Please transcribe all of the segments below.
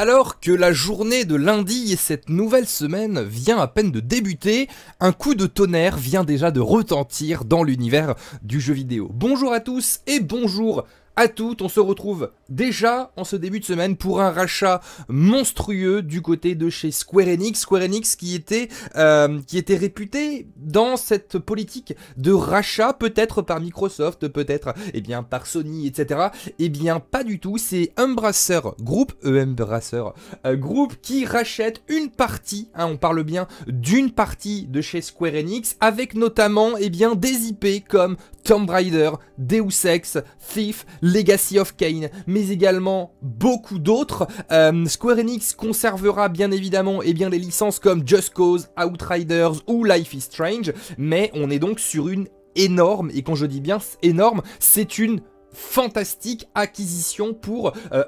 Alors que la journée de lundi et cette nouvelle semaine vient à peine de débuter, un coup de tonnerre vient déjà de retentir dans l'univers du jeu vidéo. Bonjour à tous et bonjour à tout On se retrouve déjà en ce début de semaine pour un rachat monstrueux du côté de chez Square Enix. Square Enix qui était, euh, qui était réputé dans cette politique de rachat, peut-être par Microsoft, peut-être eh bien par Sony, etc. Eh bien, pas du tout. C'est Embracer Group, e euh, qui rachète une partie, hein, on parle bien d'une partie de chez Square Enix, avec notamment eh bien, des IP comme Tomb Raider, Deus Ex, Thief, Legacy of Kane, mais également beaucoup d'autres. Euh, Square Enix conservera bien évidemment et eh bien, les licences comme Just Cause, Outriders ou Life is Strange, mais on est donc sur une énorme, et quand je dis bien énorme, c'est une fantastique acquisition pour euh,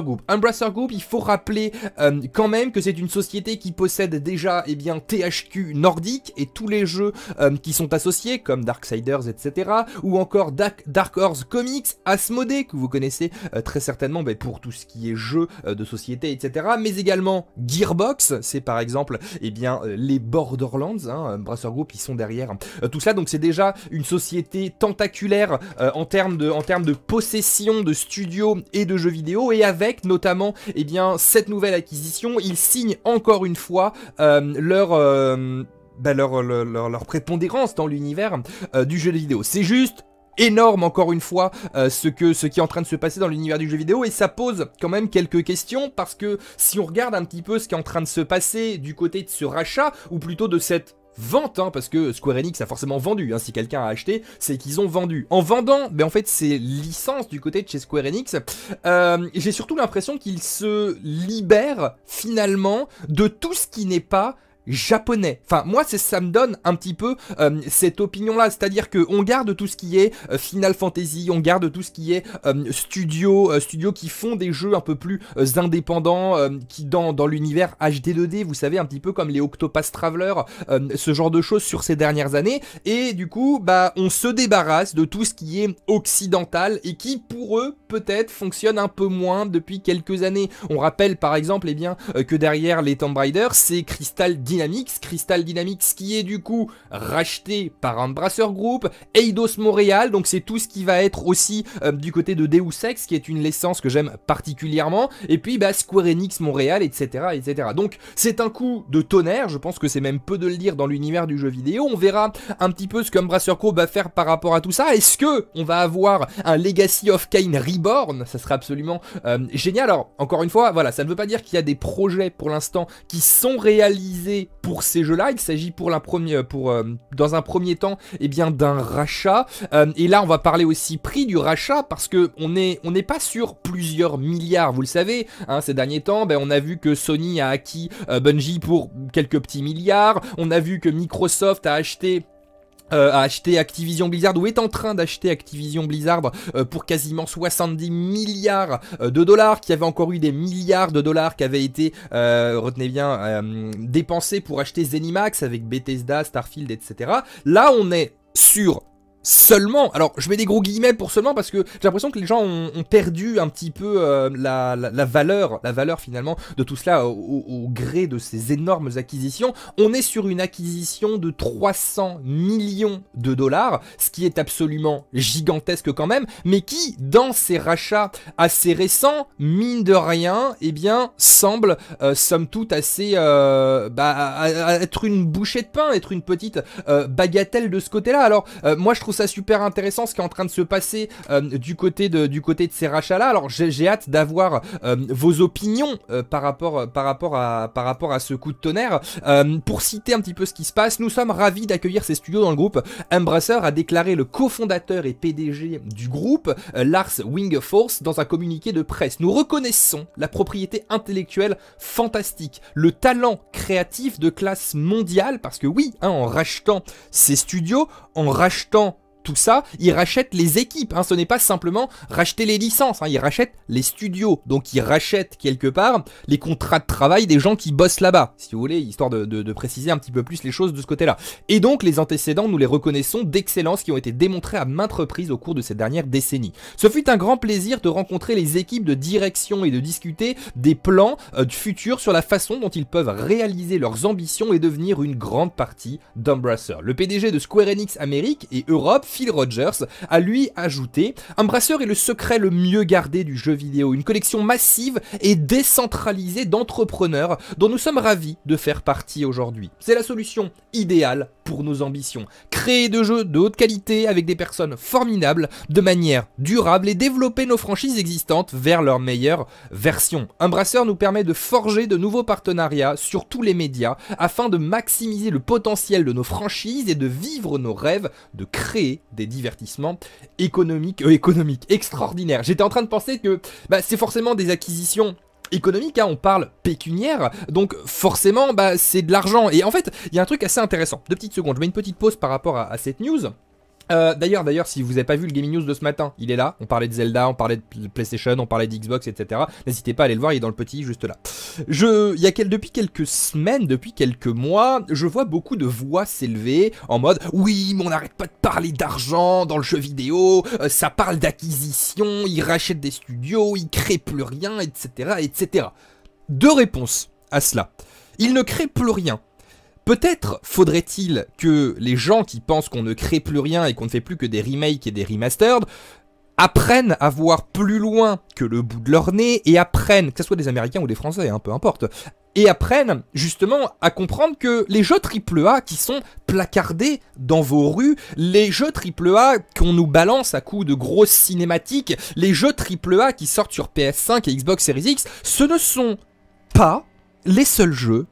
Group. Unbrasser Group, il faut rappeler euh, quand même que c'est une société qui possède déjà eh bien, THQ nordique et tous les jeux euh, qui sont associés comme Darksiders, etc. ou encore Dark, Dark Horse Comics, Asmodee que vous connaissez euh, très certainement bah, pour tout ce qui est jeux de société, etc. mais également Gearbox, c'est par exemple eh bien, les Borderlands, hein, Group, ils sont derrière tout ça, donc c'est déjà une société tentaculaire en de, en termes de de possession de studios et de jeux vidéo et avec notamment et eh bien, cette nouvelle acquisition, ils signent encore une fois euh, euh, bah, leur... leur, leur, prépondérance dans l'univers euh, du jeu vidéo. C'est juste énorme encore une fois ce, que, ce qui est en train de se passer dans l'univers du jeu vidéo et ça pose quand même quelques questions parce que si on regarde un petit peu ce qui est en train de se passer du côté de ce rachat ou plutôt de cette vente, hein, parce que Square Enix a forcément vendu. Hein, si quelqu'un a acheté, c'est qu'ils ont vendu. En vendant, ben en fait, ces licences du côté de chez Square Enix, euh, j'ai surtout l'impression qu'ils se libèrent finalement de tout ce qui n'est pas japonais. Enfin, moi, ça me donne un petit peu euh, cette opinion-là, c'est-à-dire que on garde tout ce qui est euh, Final Fantasy, on garde tout ce qui est euh, studio, studio qui font des jeux un peu plus indépendants, qui dans, dans l'univers HD2D, vous savez, un petit peu comme les Octopath Traveler, ce genre de choses sur ces dernières années, et du coup, bah, on se débarrasse de tout ce qui est occidental et qui, pour eux, peut-être fonctionne un peu moins depuis quelques années. On rappelle par exemple, eh bien, que derrière les Tomb Raider, c'est Crystal Dynamics, Crystal Dynamics qui est du coup racheté par un Brasseur Group, Eidos Montréal, donc c'est tout ce qui va être aussi euh, du côté de Deus Ex, qui est une licence que j'aime particulièrement, et puis bah, Square Enix Montréal, etc. etc. Donc c'est un coup de tonnerre, je pense que c'est même peu de le dire dans l'univers du jeu vidéo, on verra un petit peu ce Brasseur Group va faire par rapport à tout ça, est-ce que on va avoir un Legacy of Kain Reborn, ça serait absolument euh, génial, alors encore une fois, voilà, ça ne veut pas dire qu'il y a des projets pour l'instant qui sont réalisés pour ces jeux-là, il s'agit pour, la première, pour euh, dans un premier temps et eh bien d'un rachat. Euh, et là, on va parler aussi prix du rachat parce que on n'est on pas sur plusieurs milliards. Vous le savez, hein, ces derniers temps, ben, on a vu que Sony a acquis euh, Bungie pour quelques petits milliards. On a vu que Microsoft a acheté a euh, acheté Activision Blizzard ou est en train d'acheter Activision Blizzard euh, pour quasiment 70 milliards euh, de dollars, qui avait encore eu des milliards de dollars qui avaient été, retenez bien, dépensés pour acheter Zenimax avec Bethesda, Starfield, etc. Là, on est sur seulement, alors je mets des gros guillemets pour seulement parce que j'ai l'impression que les gens ont, perdu un petit peu euh, la, valeur, la valeur finalement de tout cela au, gré de ces énormes acquisitions. On est sur une acquisition de 300 millions de dollars, ce qui est absolument gigantesque quand même, mais qui dans ces rachats assez récents, mine de rien, eh bien semble euh, somme toute assez euh, bah, être une bouchée de pain, être une petite bagatelle de ce côté-là. Alors moi je trouve ça super intéressant ce qui est en train de se passer euh, du côté de du côté de ces rachats là. Alors j'ai hâte d'avoir euh, vos opinions euh, par rapport par rapport à par rapport à ce coup de tonnerre. pour citer un petit peu ce qui se passe, nous sommes ravis d'accueillir ces studios dans le groupe. Embrasser a déclaré le cofondateur et PDG du groupe Lars Wingforce dans un communiqué de presse. Nous reconnaissons la propriété intellectuelle fantastique, le talent créatif de classe mondiale parce que oui, hein, en rachetant ces studios, en rachetant tout ça, ils rachètent les équipes. Hein. Ce n'est pas simplement racheter les licences, hein. ils rachètent les studios. Donc ils rachètent quelque part les contrats de travail des gens qui bossent là-bas, si vous voulez, histoire de, préciser un petit peu plus les choses de ce côté-là. Et donc les antécédents, nous les reconnaissons d'excellence qui ont été démontrés à maintes reprises au cours de ces dernières décennies. Ce fut un grand plaisir de rencontrer les équipes de direction et de discuter des plans euh, futurs sur la façon dont ils peuvent réaliser leurs ambitions et devenir une grande partie d'Umbrasser. Le PDG de Square Enix Amérique et Europe Rogers, a lui ajouté Un Brasseur est le secret le mieux gardé du jeu vidéo, une collection massive et décentralisée d'entrepreneurs dont nous sommes ravis de faire partie aujourd'hui. C'est la solution idéale pour nos ambitions. Créer de jeux de haute qualité avec des personnes formidables, de manière durable et développer nos franchises existantes vers leur meilleure version. Un Brasseur nous permet de forger de nouveaux partenariats sur tous les médias afin de maximiser le potentiel de nos franchises et de vivre nos rêves de créer des divertissements économiques, euh, économiques extraordinaires. J'étais en train de penser que bah, c'est forcément des acquisitions économique, hein, on parle pécuniaire, donc forcément bah, c'est de l'argent. Et en fait, il y a un truc assez intéressant. Deux petites secondes, je mets une petite pause par rapport à cette news. Euh, d'ailleurs, d'ailleurs, si vous n'avez pas vu le Gaming News de ce matin, il est là. On parlait de Zelda, on parlait de PlayStation, on parlait d'Xbox, etc. N'hésitez pas à aller le voir, il est dans le petit, juste là. Je, il y a depuis quelques semaines, depuis quelques mois, je vois beaucoup de voix s'élever en mode oui, mais on n'arrête pas de parler d'argent dans le jeu vidéo. Euh, ça parle d'acquisition, ils rachètent des studios, ils créent plus rien, etc., etc. Deux réponses à cela. Il ne crée plus rien. Peut-être faudrait-il que les gens qui pensent qu'on ne crée plus rien et qu'on ne fait plus que des remakes et des remastered apprennent à voir plus loin que le bout de leur nez et apprennent, que ce soit des Américains ou des Français, hein, peu importe, et apprennent justement à comprendre que les jeux AAA qui sont placardés dans vos rues, les jeux AAA qu'on nous balance à coups de grosses cinématiques, les jeux AAA qui sortent sur PS5 et Xbox Series X, ce ne sont pas les seuls jeux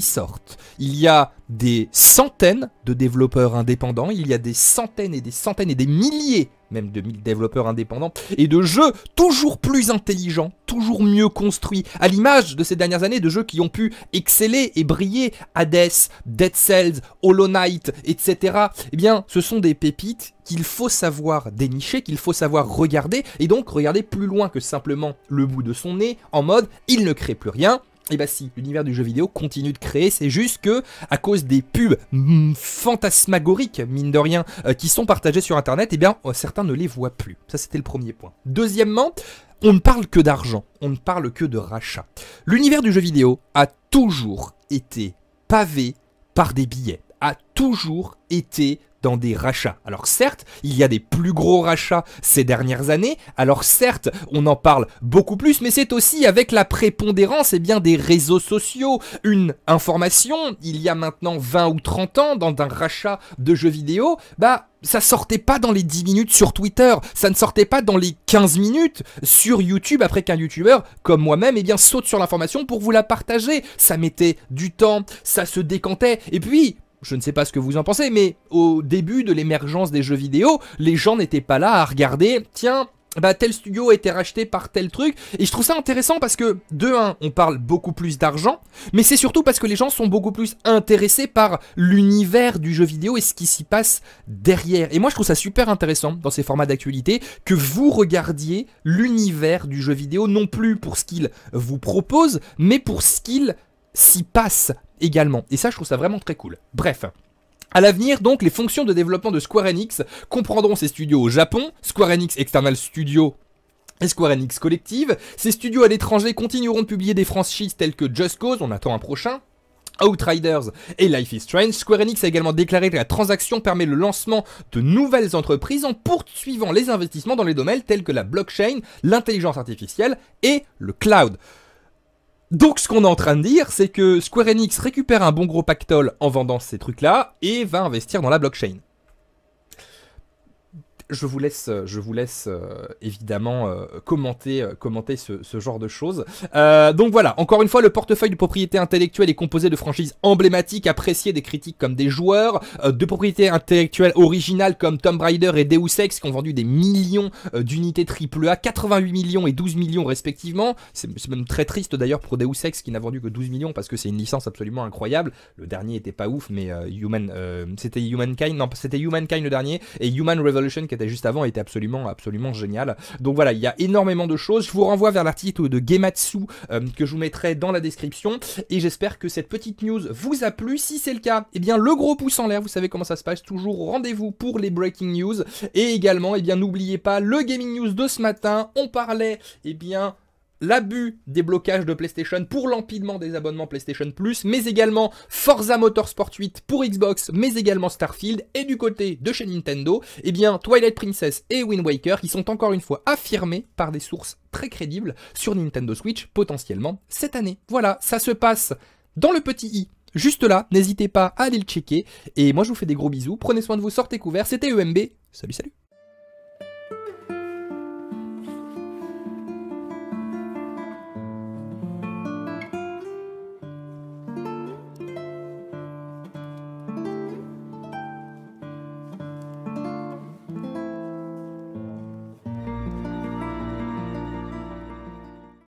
sortent. Il y a des centaines de développeurs indépendants, il y a des centaines et des centaines et des milliers même de développeurs indépendants, et de jeux toujours plus intelligents, toujours mieux construits, à l'image de ces dernières années de jeux qui ont pu exceller et briller, Hades, Dead Cells, Hollow Knight, etc. Eh bien, ce sont des pépites qu'il faut savoir dénicher, qu'il faut savoir regarder, et donc regarder plus loin que simplement le bout de son nez, en mode « il ne crée plus rien », et eh bah ben si, l'univers du jeu vidéo continue de créer, c'est juste que à cause des pubs mm, fantasmagoriques, mine de rien, euh, qui sont partagées sur internet, et eh bien euh, certains ne les voient plus. Ça c'était le premier point. Deuxièmement, on ne parle que d'argent, on ne parle que de rachat. L'univers du jeu vidéo a toujours été pavé par des billets, a toujours été dans des rachats. Alors certes, il y a des plus gros rachats ces dernières années, alors certes, on en parle beaucoup plus, mais c'est aussi avec la prépondérance et eh bien, des réseaux sociaux. Une information, il y a maintenant 20 ou 30 ans, dans un rachat de jeux vidéo, bah ça sortait pas dans les 10 minutes sur Twitter, ça ne sortait pas dans les 15 minutes sur YouTube après qu'un YouTuber comme moi-même et eh bien saute sur l'information pour vous la partager. Ça mettait du temps, ça se décantait et puis je ne sais pas ce que vous en pensez, mais au début de l'émergence des jeux vidéo, les gens n'étaient pas là à regarder, tiens, bah, tel studio a été racheté par tel truc. Et je trouve ça intéressant parce que, de un, on parle beaucoup plus d'argent, mais c'est surtout parce que les gens sont beaucoup plus intéressés par l'univers du jeu vidéo et ce qui s'y passe derrière. Et moi, je trouve ça super intéressant dans ces formats d'actualité que vous regardiez l'univers du jeu vidéo non plus pour ce qu'il vous propose, mais pour ce qu'il s'y passe également. Et ça, je trouve ça vraiment très cool. Bref. À l'avenir, donc, les fonctions de développement de Square Enix comprendront ses studios au Japon, Square Enix External Studio et Square Enix Collective. Ces studios à l'étranger continueront de publier des franchises telles que Just Cause, on attend un prochain, Outriders et Life is Strange. Square Enix a également déclaré que la transaction permet le lancement de nouvelles entreprises en poursuivant les investissements dans les domaines tels que la blockchain, l'intelligence artificielle et le cloud. Donc ce qu'on est en train de dire, c'est que Square Enix récupère un bon gros pactole en vendant ces trucs-là et va investir dans la blockchain je vous laisse, euh, je vous laisse euh, évidemment euh, commenter, commenter ce, genre de choses. donc voilà, encore une fois, le portefeuille de propriété intellectuelle est composé de franchises emblématiques, appréciées des critiques comme des joueurs, de propriétés intellectuelles originales comme Tomb Raider et Deus Ex qui ont vendu des millions d'unités AAA, 88 millions et 12 millions respectivement. C'est même très triste d'ailleurs pour Deus Ex qui n'a vendu que 12 millions parce que c'est une licence absolument incroyable. Le dernier était pas ouf, mais Human, c'était Humankind, non, c'était Humankind le dernier et Human Revolution qui juste avant était absolument, absolument génial. Donc voilà, il y a énormément de choses. Je vous renvoie vers l'article de Gematsu euh, que je vous mettrai dans la description. Et j'espère que cette petite news vous a plu. Si c'est le cas, et eh bien le gros pouce en l'air, vous savez comment ça se passe. Toujours rendez-vous pour les breaking news. Et également, et eh bien n'oubliez pas le gaming news de ce matin. On parlait, eh bien l'abus des blocages de PlayStation pour l'empidement des abonnements PlayStation Plus, mais également Forza Motorsport 8 pour Xbox, mais également Starfield, et du côté de chez Nintendo, eh bien Twilight Princess et Wind Waker qui sont encore une fois affirmés par des sources très crédibles sur Nintendo Switch potentiellement cette année. Voilà, ça se passe dans le petit i juste là. N'hésitez pas à aller le checker. Et moi, je vous fais des gros bisous. Prenez soin de vous, sortez couvert. C'était EMB. Salut, salut.